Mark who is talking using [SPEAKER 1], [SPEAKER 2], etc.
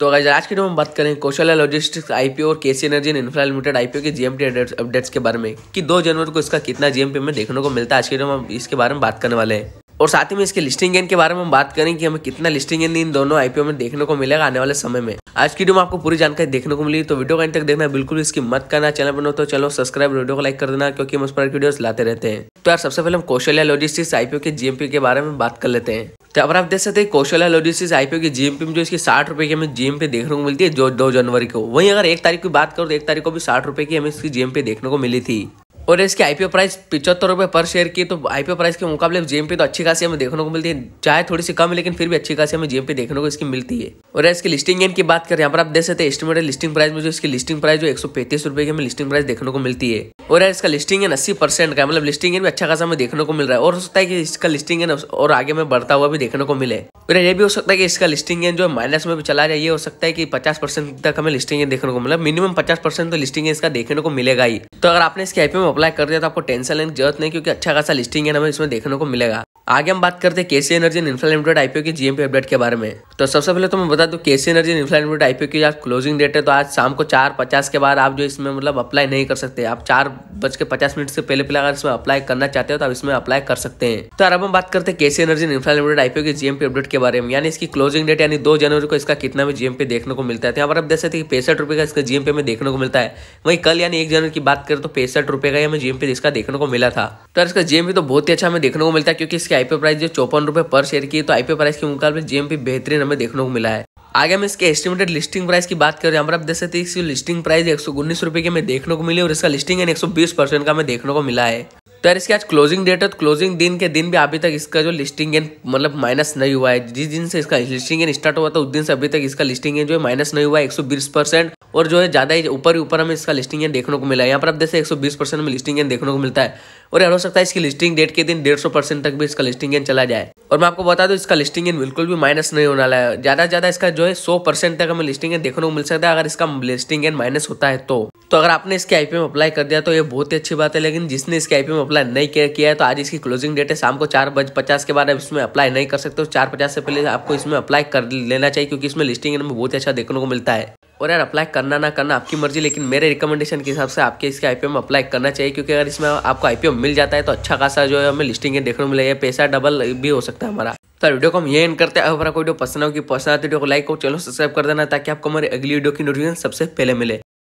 [SPEAKER 1] तो अगर आज के डेट में बात करें कौशल लॉजिस्टिक्स आईपीओ और KC energy infra limited IPO के जीएमटी अपडेट्स के बारे में कि दो जनवरी को इसका कितना जीएमपी में देखने को मिलता है आज के डेट में इसके बारे में बात करने वाले हैं और साथ ही में इसके लिस्टिंग गेन के बारे में हम बात करें कि हमें कितना लिस्टिंग गेन इन दोनों आईपीओ में देखने को मिलेगा आने वाले समय में आज की वीडियो में आपको पूरी जानकारी देखने को मिली तो वीडियो का तक देखना बिल्कुल इसकी मत करना चैनल बनो तो चलो सब्सक्राइब वीडियो को लाइक कर देना क्योंकि हम उस पर वीडियो लाते रहते हैं तो यार सबसे पहले हम कौशल्या लॉजिस्टिक्स आईपीओ के जीएमपी के बारे में बात कर लेते हैं तो अब आप देख सकते हैं कौशल लॉजिस्टिक्स आईपीओ की जीएमपी में जो इसकी साठ रुपये की हमें जीएमपी देखने को मिलती है जो दो जनवरी को वहीं अगर एक तारीख की बात करो तो एक तारीख को भी साठ रुपये की हमें इसकी जीएमपी देखने को मिली थी और इसकी आईपीओ प्राइस पिचहत्तर रुपये पर शेयर की तो आईपीओ प्राइस के मुकाबले जीएमपी तो अच्छी खासी हमें देखने को मिलती है चाहे थोड़ी सी कम है लेकिन फिर भी अच्छी खासी हमें जीएमपी देखने को इसकी मिलती है और इसकी लिस्टिंग गेन की बात करें यहाँ पर आप देख सकते हैं एस्टिमेटेड लिस्टिंग प्राइस में जो इसकी लिस्टिंग प्राइस जो एक सौ पैंतीस रुपए की हमें लिस्टिंग प्राइस देखने को मिलती है और यार इसका लिस्टिंग गेन अस्सी परसेंट का मतलब लिस्टिंग गेन भी अच्छा खासा हमें देखने को मिल रहा है और हो सकता है कि इसका लिस्टिंग गेन और आगे में बढ़ता हुआ भी देखने को मिले और ये भी हो सकता है कि इसका लिस्टिंग गेन जो है माइनस में भी चला जाए ये हो सकता है कि पचास परसेंट तक हमें लिस्टिंग गेन देखने को मिले मिनिमम मतलब पचास परसेंट तो लिस्टिंग गेन इसका देखने को मिलेगा ही तो अगर आपने इसके आईपी में अप्लाई कर दिया तो आपको टेंशन लेने की जरूरत नहीं क्योंकि अच्छा खासा लिस्टिंग गेन हमें इसमें देखने को मिलेगा आगे हम बात करते हैं KC energy infra limited IPO की जीएमपी अपडेट के बारे में तो सबसे पहले तो मैं बता दूं KC energy infra limited IPO की आज क्लोजिंग डेट है तो आज शाम को चार पचास के बाद आप जो इसमें मतलब अप्लाई नहीं कर सकते आप चार बज के पचास मिनट से पहले पहले अगर इसमें अप्लाई करना चाहते हो तो आप इसमें अप्लाई कर सकते हैं तो अब हम बात करते हैं KC energy infra limited IPO के जीएमपी अपडेट के बारे में यानी इसकी क्लोजिंग डेट यानी दो जनवरी को इसका कितना भी जीएमपी देखने को मिलता है तो यहाँ पर आप देख सकते हैं पैसठ रुपये का इसका जीएमपी में देखने को मिलता है वही कल यानी एक जनवरी की बात करें तो पैंसठ रुपये का हमें जीएमपी इसका देखने को मिला था तो इसका जीएमपी तो बहुत ही अच्छा हमें देखने को मिलता है क्योंकि इसकी आईपीओ प्राइस जो चौपन रुपये पर शेयर की तो आईपीओ प्राइस के मुकाबले जीएमपी बेहतरीन हमें देखने को मिला है आगे हम इसके एस्टिमेटेड लिस्टिंग प्राइस की बात करें यहाँ पर आप देख सकते हैं इसकी लिस्टिंग प्राइस एक सौ उन्नीस रुपये की देखने को मिली और इसका लिस्टिंग एक सौ बीस परसेंट का देखने को मिला है तो यार इसके आज क्लोजिंग डेट है तो क्लोजिंग दिन के दिन भी अभी तक इसका जो लिस्टिंग गेन मतलब माइनस नहीं हुआ है जिस दिन से इसका लिस्टिंग गेन स्टार्ट हुआ था उस दिन से अभी तक इसका लिस्टिंग गेन जो है माइनस नहीं हुआ है एक और जो है ज़्यादा ही ऊपर ही ऊपर हमें इसका लिस्टिंग गेन देखने को मिला है यहाँ पर आप जैसे एक में लिस्टिंग गेन देखने को मिलता है और यार हो सकता है इसकी लिस्टिंग डेट के दिन डेढ़ सौ परसेंट तक भी इसका लिस्टिंग गेन चला जाए और मैं आपको बता दू इसका लिस्टिंग गेन बिल्कुल भी माइनस नहीं होने वाला है ज़्यादा से ज़्यादा इसका जो है सौ परसेंट तक हमें लिस्टिंग गेन देखने को मिल सकता है अगर इसका लिस्टिंग गेन माइनस होता है तो तो अगर आपने इसके आईपी में अप्लाई कर दिया तो ये बहुत ही अच्छी बात है लेकिन जिसने इसके आईपीओ में अप्लाई नहीं किया है तो आज इसकी क्लोजिंग डेट है शाम को चार बज पचास के बाद आप इसमें अप्लाई नहीं कर सकते हो तो चार पचास से पहले आपको इसमें अप्लाई कर लेना चाहिए क्योंकि इसमें लिस्टिंग गेन में बहुत ही अच्छा देखने को मिलता है और यार अप्लाई करना ना करना आपकी मर्जी लेकिन मेरे रिकमेंडेशन के हिसाब से आपके इसके आई में अप्लाई करना चाहिए क्योंकि अगर इसमें आपको आई मिल जाता है तो अच्छा खासा जो है हमें लिस्टिंग देखने को मिलेगा पैसा डबल भी हो सकता है हमारा तो वीडियो को हम ये एंड करते हैं अगर आपको वीडियो पसंद होगी पसंद आती वीडियो तो को लाइक और चैनल सब्सक्राइब कर देना ताकि आपको हमारी अगली वीडियो की नोटिफिकेशन सबसे पहले मिले